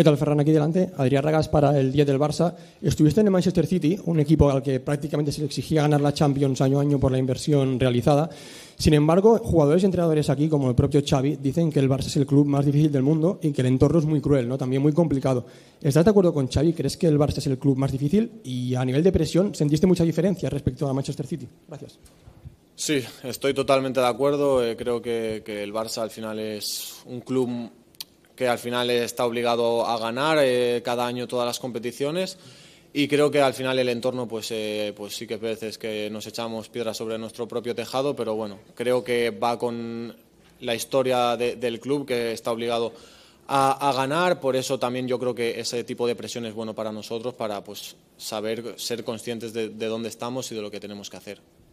¿Qué tal, Ferran? Aquí delante. Adrián Ragas para el 10 del Barça. Estuviste en el Manchester City, un equipo al que prácticamente se le exigía ganar la Champions año a año por la inversión realizada. Sin embargo, jugadores y entrenadores aquí, como el propio Xavi, dicen que el Barça es el club más difícil del mundo y que el entorno es muy cruel, ¿no? también muy complicado. ¿Estás de acuerdo con Xavi? ¿Crees que el Barça es el club más difícil? Y a nivel de presión, ¿sentiste mucha diferencia respecto a Manchester City? Gracias. Sí, estoy totalmente de acuerdo. Eh, creo que, el Barça al final es un club que al final está obligado a ganar eh, cada año todas las competiciones y creo que al final el entorno pues eh, pues sí que veces que nos echamos piedras sobre nuestro propio tejado pero bueno creo que va con la historia del club que está obligado a, ganar por eso también yo creo que ese tipo de presión es bueno para nosotros para pues saber ser conscientes de dónde estamos y de lo que tenemos que hacer